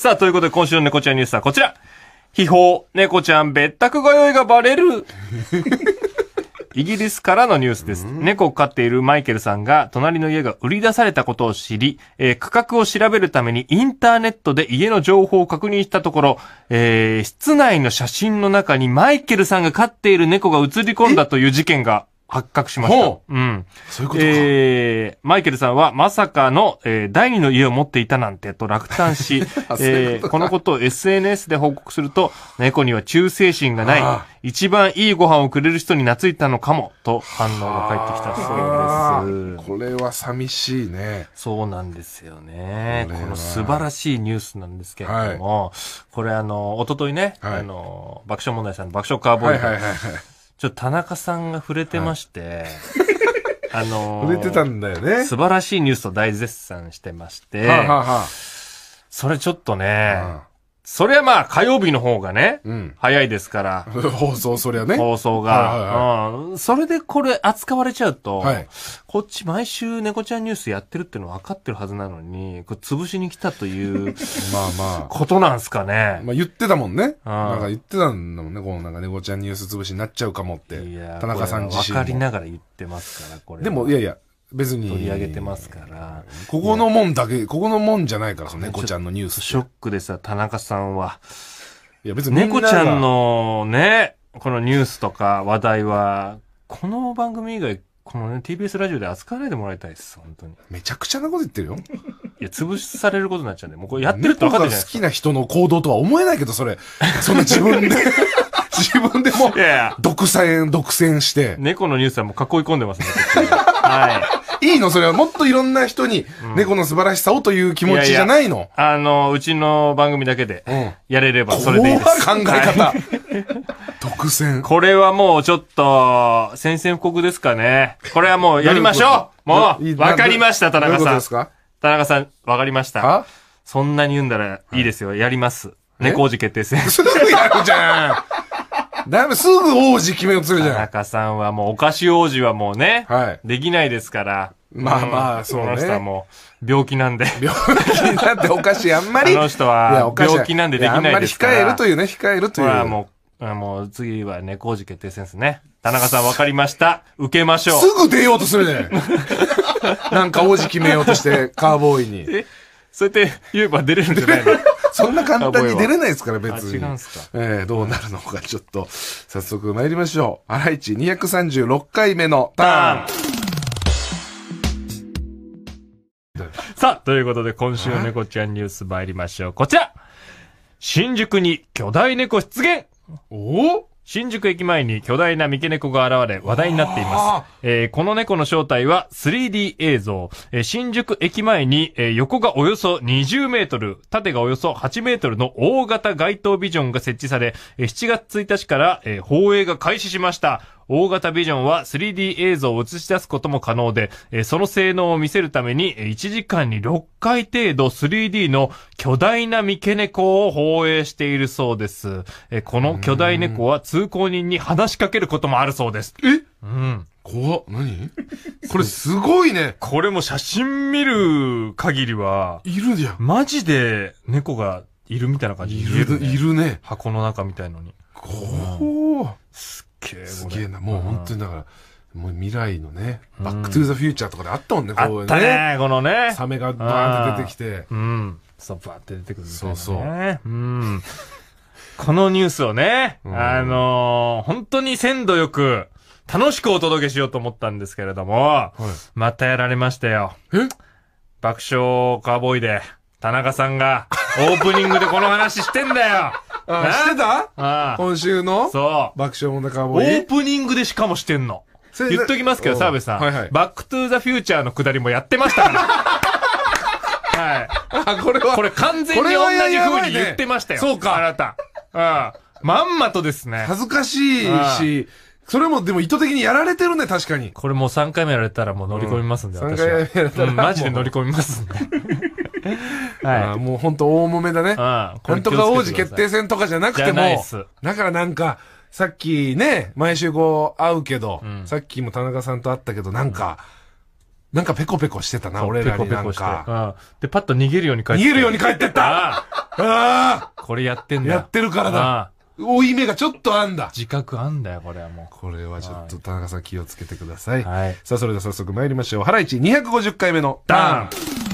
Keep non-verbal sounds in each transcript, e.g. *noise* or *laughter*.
さあ、ということで今週の猫ちゃんニュースはこちら。秘宝、猫ちゃん別宅が酔いがバレる。*laughs* イギリスからのニュースです。猫を飼っているマイケルさんが、隣の家が売り出されたことを知り、えー価格を調べるためにインターネットで家の情報を確認したところ、えー室内の写真の中にマイケルさんが飼っている猫が写り込んだという事件が発覚しました。う。うん。そういうことか。えー、マイケルさんはまさかの、えー、第二の家を持っていたなんてと落胆し、*laughs* えー、このことを SNS で報告すると、猫には忠誠心がない、一番いいご飯をくれる人に懐いたのかも、と反応が返ってきたそうです。これは寂しいね。そうなんですよね。この素晴らしいニュースなんですけれども、はい、これあの、おとといね、はい、あの、爆笑問題さんの爆笑カーボーイ、はいはいはいはいちょっと田中さんが触れてまして、あのー、触れてたんだよね。素晴らしいニュースと大絶賛してまして、はあはあ、それちょっとね、はあ、そりゃまあ火曜日の方がね、うん、早いですから。*laughs* 放送、そりゃね。放送が、はいはいはい、うん。それでこれ扱われちゃうと、はい、こっち毎週猫ちゃんニュースやってるっての分かってるはずなのに、これ潰しに来たという *laughs* まあまあ。ことなんすかね。まあ言ってたもんね。なんか言ってたんだもんね。このなんか猫ちゃんニュース潰しになっちゃうかもって。いや田中さん自身。分かりながら言ってますから、これ。でも、いやいや、別に取り上げてますからここのもんだけここのもんじゃないから猫ちゃんのニュースショックでさ田中さんはいや別に猫ちゃんのねこのニュースとか話題はこの番組以外このね TBS ラジオで扱わないでもらいたいです本当にめちゃくちゃなこと言ってるよいや、潰されることになっちゃうんで、もうこれやってるって分かってるない好きな人の行動とは思えないけど、それ。*laughs* そんな自分で自分でも、独占、独占して。猫のニュースはもう囲い込んでますね。*laughs* はい。いいのそれはもっといろんな人に猫の素晴らしさをという気持ちじゃないの。あの、うちの番組だけでうん、やれればそれでいいです。考え方。独占。これはもうちょっと、宣戦布告ですかね。これはもうやりましょうもう、わかりました、田中どういうことさですん。か田中さん、わかりました。そんなに言うんだらいいですよ。やります。猫王子決定戦。すぐやるじゃん。だめ、すぐ王子決めようとするじゃん。田中さんはもう、お菓子王子はもうね、はい、できないですから。まあまあ、そうね。この人はもう、病気なんで。病気なんてお菓子あんまり。あの人は、病気なんでできないですから。あんまり控えるというね、控えるという。まあもう、あもう次は猫工事決定戦ですね。田中さん分かりました。受けましょう。すぐ出ようとするね。*laughs* なんか王子決めようとして、カーボーイに。えそうやって言えば出れるんじゃないの *laughs* そんな簡単に出れないですから別に。違うんすか。えー、どうなるのかちょっと、早速参りましょう。ハライチ236回目のターンさあ、ということで今週の猫ちゃんニュース参りましょう。こちら新宿に巨大猫出現お新宿駅前に巨大な三毛猫が現れ話題になっています。えー、この猫の正体は 3D 映像。えー、新宿駅前に、えー、横がおよそ20メートル、縦がおよそ8メートルの大型街頭ビジョンが設置され、えー、7月1日から、えー、放映が開始しました。大型ビジョンは 3D 映像を映し出すことも可能で、その性能を見せるために、1時間に6回程度 3D の巨大な三毛猫を放映しているそうです。この巨大猫は通行人に話しかけることもあるそうです。えうん。怖っ。何これすごいね。これも写真見る限りは。いるじゃん。マジで猫がいるみたいな感じ、ね、いる、いるね。箱の中みたいのに。こう。すけすげえな。もう本当にだから、もう未来のね、バックトゥーザフューチャーとかであったもんね、こうね。あったね、このね。サメがバーンって出てきて。うん。そう、バーって出てくる、ね、そうそう。うん。このニュースをね、あのー、本当に鮮度よく、楽しくお届けしようと思ったんですけれども、はい、またやられましたよ。え爆笑カーボーイで、田中さんが、オープニングでこの話してんだよあ、知ってた今週のそう。爆笑問題カーボーイ。オープニングでしかもしてんの。言っときますけど、澤部さん、はいはい、バックトゥーザフューチャーのくだりもやってましたから。*laughs* はい。あ、これは。これ完全に同じ風に言ってましたよ。そうか。あなた。うん。まんまとですね。恥ずかしいし、それもでも意図的にやられてるね、確かに。これもう3回目やられたらもう乗り込みますんで、うん、私は。3回目やられたら、マジで乗り込みますんで。はい、もう本当大揉めだね。なんとか王子決定戦とかじゃなくても、だからなんか、さっきね、毎週こう会うけど、うん、さっきも田中さんと会ったけど、なんか、うん、なんかペコペコしてたな、俺らになんか。で、パッと逃げるように帰って逃げるように帰ってったああこれやってんだ。やってるからだ。追い目がちょっとあんだ。自覚あんだよ、これはもう。これはちょっと田中さん気をつけてください。はい、さあ、それでは早速参りましょう。ハライチ250回目のダーン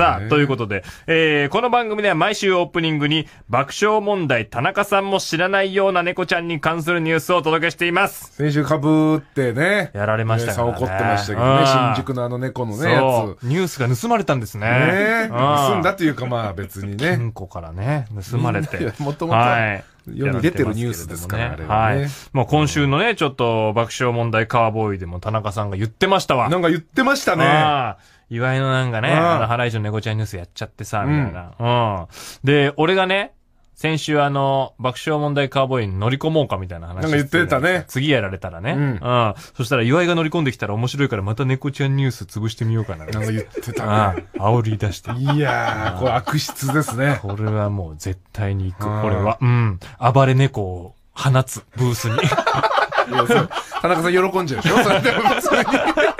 さあ、ということで、えー、この番組では毎週オープニングに、爆笑問題田中さんも知らないような猫ちゃんに関するニュースをお届けしています。先週かぶってね。やられましたからね。怒ってましたけどね、新宿のあの猫のね、やつ。ニュースが盗まれたんですね。ね盗んだというかまあ別にね。金庫からね、盗まれて。もともと。はい。世に出てるニュースですから、ね、はい。まあ今週のね、ちょっと爆笑問題カーボーイでも田中さんが言ってましたわ。なんか言ってましたね。岩井のなんかね、うん、あの、ハライチの猫ちゃんニュースやっちゃってさ、みたいな、うん。うん。で、俺がね、先週あの、爆笑問題カーボーイに乗り込もうかみたいな話。なんか言ってたね。次やられたらね。うん。うん。そしたら岩井が乗り込んできたら面白いからまた猫ちゃんニュース潰してみようかな。なんか言ってたね。あ煽り出して。いやー、これ悪質ですね。これはもう絶対に行く。これは。うん。暴れ猫を放つ、ブースに。田中さん喜んじゃうでしょそれでも普通に。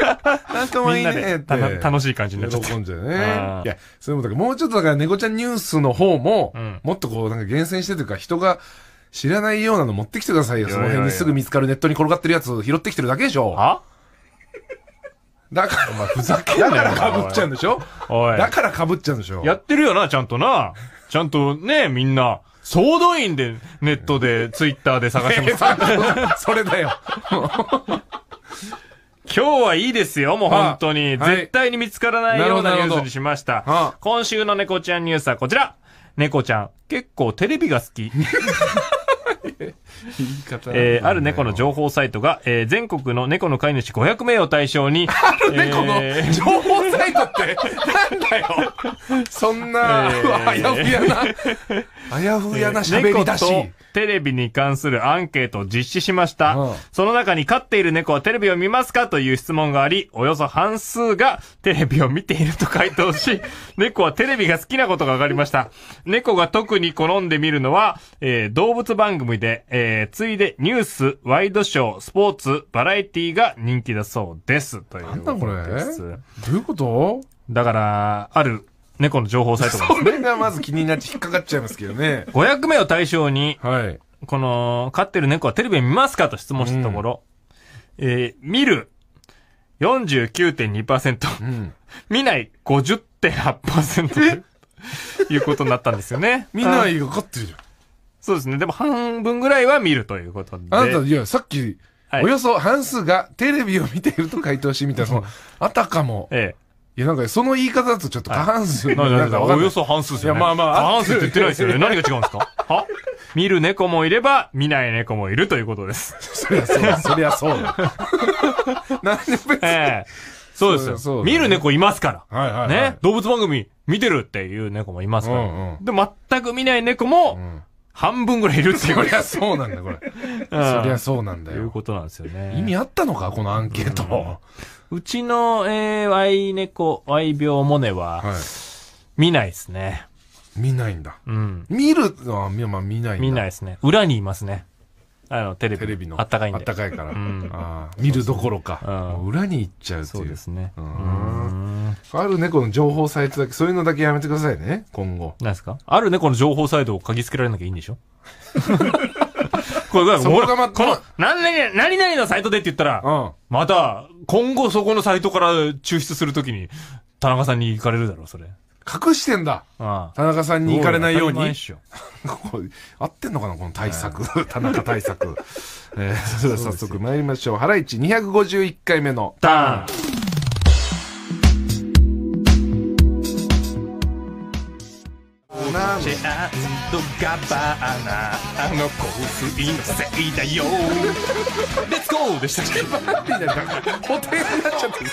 なんかもいいねって。楽しい感じになっちゃった。喜んじゃうね。いや、そういうことか。もうちょっとだから、猫ちゃんニュースの方も、うん、もっとこう、なんか厳選してというか、人が、知らないようなの持ってきてくださいよ。その辺にすぐ見つかるネットに転がってるやつ拾ってきてるだけでしょ。はだから、お前ふざけんなよ。だから被っちゃうんでしょだから被っちゃうんでしょやってるよな、ちゃんとな。ちゃんとね、みんな。総動員で、ネットで、ツイッターで探してます。*laughs* それだよ。今日はいいですよ、もう本当に。絶対に見つからないようなニュースにしました。今週の猫ちゃんニュースはこちら。猫ちゃん、結構テレビが好き。*laughs* い方えーある猫の情報サイトが、えー全国の猫の飼い主500名を対象に、ある猫の情報サだって、なんだよ。そんな、あやふやな、あやふやな喋りだし。テレビに関するアンケートを実施しました。うん、その中に飼っている猫はテレビを見ますかという質問があり、およそ半数がテレビを見ていると回答し、*laughs* 猫はテレビが好きなことが分かりました。猫が特に好んで見るのは、えー、動物番組で、えー、ついでニュース、ワイドショー、スポーツ、バラエティが人気だそうです。というです。なんだこれどういうことだから、ある猫の情報サイトがね。それがまず気になって引っかかっちゃいますけどね。500名を対象に、はい、この、飼ってる猫はテレビ見ますかと質問したところ、うん、えー、見る49.2%、うん、見ない50.8%ということになったんですよね。見ないが勝ってるじゃん。そうですね。でも半分ぐらいは見るということで。あなた、いや、さっき、はい、およそ半数がテレビを見ていると回答してみたら、その、あたかも、ええ、や、なんか、その言い方だとちょっと過半数、なんおよそ半数ですよ、ね。いや、まあまあ。過半数って言ってないですよね。何が違うんですか *laughs* は見る猫もいれば、見ない猫もいるということです。そりゃそうだ。*laughs* そりゃそうだ。なんで別に。そうですよ。見る猫いますから。はいはい、ね。動物番組見てるっていう猫もいますから。で、全く見ない猫も、半分ぐらいいるってこそりゃ *laughs* そうなんだ、これ。そりゃそうなんだよいうことなんですよね。意味あったのか、このアンケート。うちの、えー、ワイ猫、ワイ病モネは、見ないですね。見ないんだ。うん。見るのは、まあ見ないんだ。見ないですね。裏にいますね。あの、テレビ。テレビの。あったかいんで。あったかいから。うんああ見るどころか。そうそう裏に行っちゃうっていう。そうですね。うーんある猫の情報サイトだけ、そういうのだけやめてくださいね、今後。何ですかある猫の情報サイトを嗅ぎつけられなきゃいいんでしょ *laughs* これこがまこの、何々、何々のサイトでって言ったら、うん、また、今後そこのサイトから抽出するときに、田中さんに行かれるだろう、それ。隠してんだ。ああ田中さんに行かれないように。う *laughs* 合ってんのかな、この対策。はい、田中対策。*laughs* えー、それでは早速参りましょう。ハライチ251回目のターン。シェアンドガバナあの香水のせいだよレッツゴーでしたっけバーティーなんか補填になっちゃってる